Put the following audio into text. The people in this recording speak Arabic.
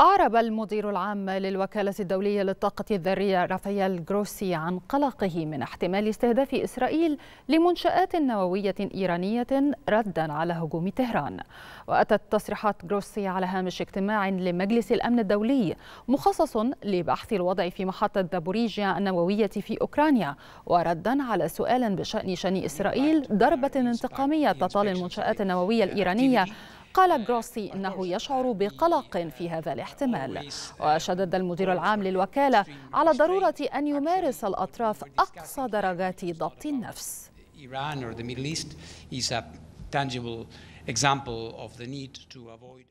أعرب المدير العام للوكالة الدولية للطاقة الذرية رافائيل جروسي عن قلقه من احتمال استهداف إسرائيل لمنشآت نووية إيرانية ردا على هجوم طهران وأتت تصريحات جروسي على هامش اجتماع لمجلس الأمن الدولي مخصص لبحث الوضع في محطة دابوريجيا النووية في أوكرانيا وردا على سؤال بشأن شن إسرائيل ضربة انتقامية تطال المنشآت النووية الإيرانية قال جروسي إنه يشعر بقلق في هذا الاحتمال وشدد المدير العام للوكالة على ضرورة أن يمارس الأطراف أقصى درجات ضبط النفس